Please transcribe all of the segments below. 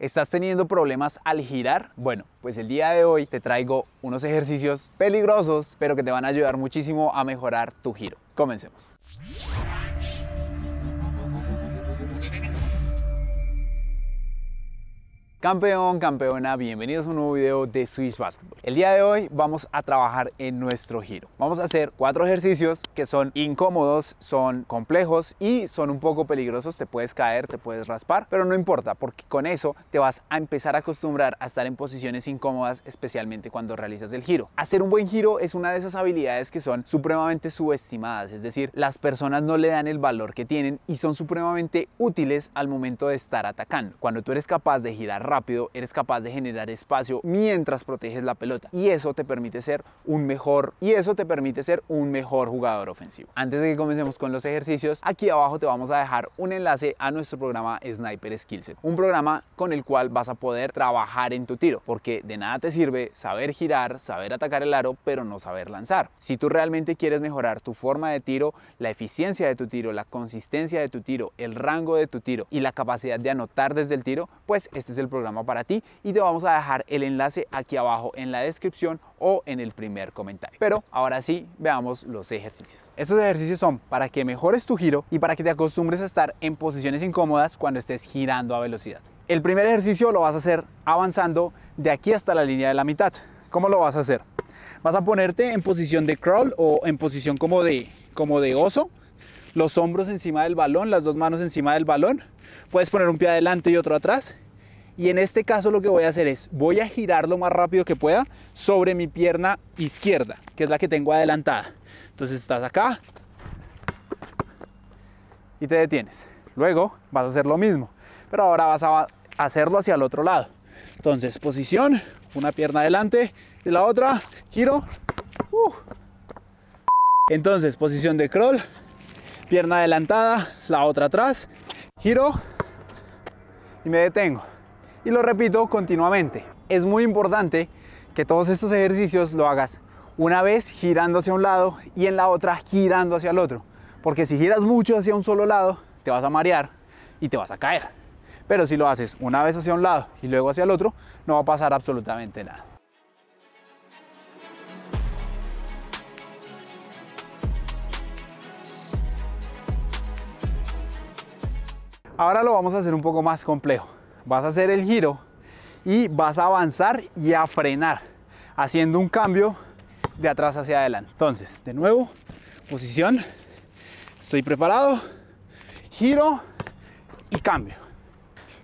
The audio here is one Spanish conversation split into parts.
¿Estás teniendo problemas al girar? Bueno, pues el día de hoy te traigo unos ejercicios peligrosos, pero que te van a ayudar muchísimo a mejorar tu giro. Comencemos. Campeón, campeona, bienvenidos a un nuevo video de Swiss Basketball. El día de hoy vamos a trabajar en nuestro giro. Vamos a hacer cuatro ejercicios que son incómodos, son complejos y son un poco peligrosos. Te puedes caer, te puedes raspar, pero no importa porque con eso te vas a empezar a acostumbrar a estar en posiciones incómodas, especialmente cuando realizas el giro. Hacer un buen giro es una de esas habilidades que son supremamente subestimadas, es decir, las personas no le dan el valor que tienen y son supremamente útiles al momento de estar atacando. Cuando tú eres capaz de girar eres capaz de generar espacio mientras proteges la pelota y eso te permite ser un mejor y eso te permite ser un mejor jugador ofensivo. Antes de que comencemos con los ejercicios, aquí abajo te vamos a dejar un enlace a nuestro programa Sniper Skillset, un programa con el cual vas a poder trabajar en tu tiro, porque de nada te sirve saber girar, saber atacar el aro, pero no saber lanzar. Si tú realmente quieres mejorar tu forma de tiro, la eficiencia de tu tiro, la consistencia de tu tiro, el rango de tu tiro y la capacidad de anotar desde el tiro, pues este es el programa para ti y te vamos a dejar el enlace aquí abajo en la descripción o en el primer comentario. Pero ahora sí, veamos los ejercicios. Estos ejercicios son para que mejores tu giro y para que te acostumbres a estar en posiciones incómodas cuando estés girando a velocidad. El primer ejercicio lo vas a hacer avanzando de aquí hasta la línea de la mitad. ¿Cómo lo vas a hacer? Vas a ponerte en posición de crawl o en posición como de, como de oso, los hombros encima del balón, las dos manos encima del balón. Puedes poner un pie adelante y otro atrás y en este caso lo que voy a hacer es, voy a girar lo más rápido que pueda sobre mi pierna izquierda, que es la que tengo adelantada. Entonces estás acá y te detienes. Luego vas a hacer lo mismo, pero ahora vas a hacerlo hacia el otro lado. Entonces, posición, una pierna adelante y la otra, giro. Uh. Entonces, posición de crawl, pierna adelantada, la otra atrás, giro y me detengo y lo repito continuamente. Es muy importante que todos estos ejercicios lo hagas una vez girando hacia un lado y en la otra girando hacia el otro. Porque si giras mucho hacia un solo lado, te vas a marear y te vas a caer. Pero si lo haces una vez hacia un lado y luego hacia el otro, no va a pasar absolutamente nada. Ahora lo vamos a hacer un poco más complejo vas a hacer el giro y vas a avanzar y a frenar, haciendo un cambio de atrás hacia adelante. Entonces, de nuevo, posición, estoy preparado, giro y cambio.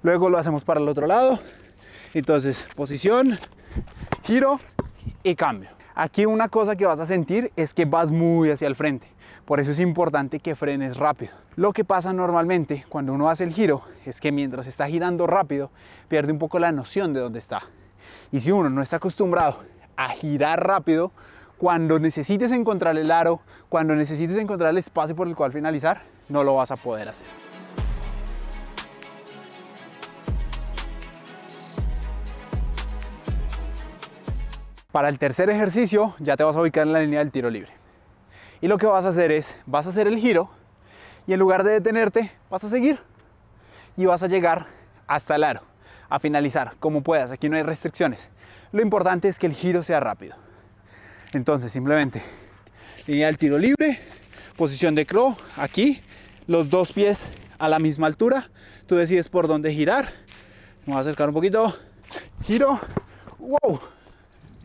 Luego lo hacemos para el otro lado. Entonces, posición, giro y cambio. Aquí una cosa que vas a sentir es que vas muy hacia el frente, por eso es importante que frenes rápido. Lo que pasa normalmente cuando uno hace el giro es que mientras está girando rápido pierde un poco la noción de dónde está. Y si uno no está acostumbrado a girar rápido, cuando necesites encontrar el aro, cuando necesites encontrar el espacio por el cual finalizar, no lo vas a poder hacer. Para el tercer ejercicio ya te vas a ubicar en la línea del tiro libre. Y lo que vas a hacer es, vas a hacer el giro y en lugar de detenerte, vas a seguir y vas a llegar hasta el aro, a finalizar como puedas, aquí no hay restricciones. Lo importante es que el giro sea rápido. Entonces simplemente línea del tiro libre, posición de crow, aquí los dos pies a la misma altura, tú decides por dónde girar. Me voy a acercar un poquito, giro, wow,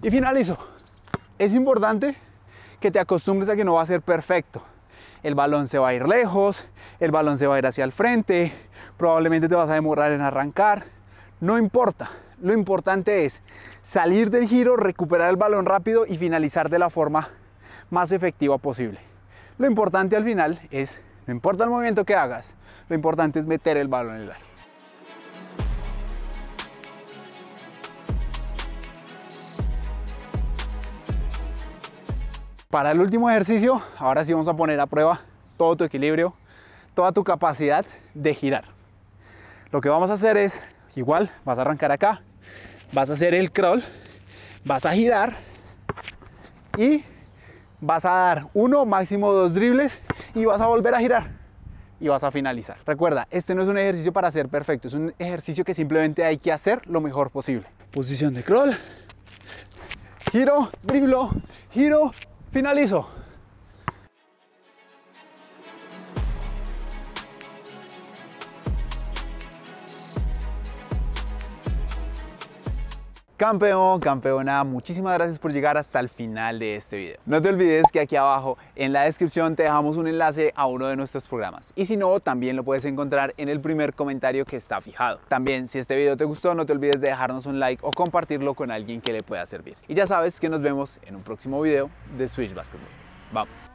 y finalizo. Es importante que te acostumbres a que no va a ser perfecto. El balón se va a ir lejos, el balón se va a ir hacia el frente, probablemente te vas a demorar en arrancar. No importa. Lo importante es salir del giro, recuperar el balón rápido y finalizar de la forma más efectiva posible. Lo importante al final es, no importa el movimiento que hagas, lo importante es meter el balón en el arco. Para el último ejercicio, ahora sí vamos a poner a prueba todo tu equilibrio, toda tu capacidad de girar. Lo que vamos a hacer es, igual, vas a arrancar acá, vas a hacer el crawl, vas a girar y vas a dar uno, máximo dos dribles y vas a volver a girar y vas a finalizar. Recuerda, este no es un ejercicio para ser perfecto, es un ejercicio que simplemente hay que hacer lo mejor posible. Posición de crawl, giro, driblo, giro, Finalizo. Campeón, campeona, muchísimas gracias por llegar hasta el final de este video. No te olvides que aquí abajo en la descripción te dejamos un enlace a uno de nuestros programas y si no, también lo puedes encontrar en el primer comentario que está fijado. También, si este video te gustó, no te olvides de dejarnos un like o compartirlo con alguien que le pueda servir. Y ya sabes que nos vemos en un próximo video de Switch Basketball. ¡Vamos!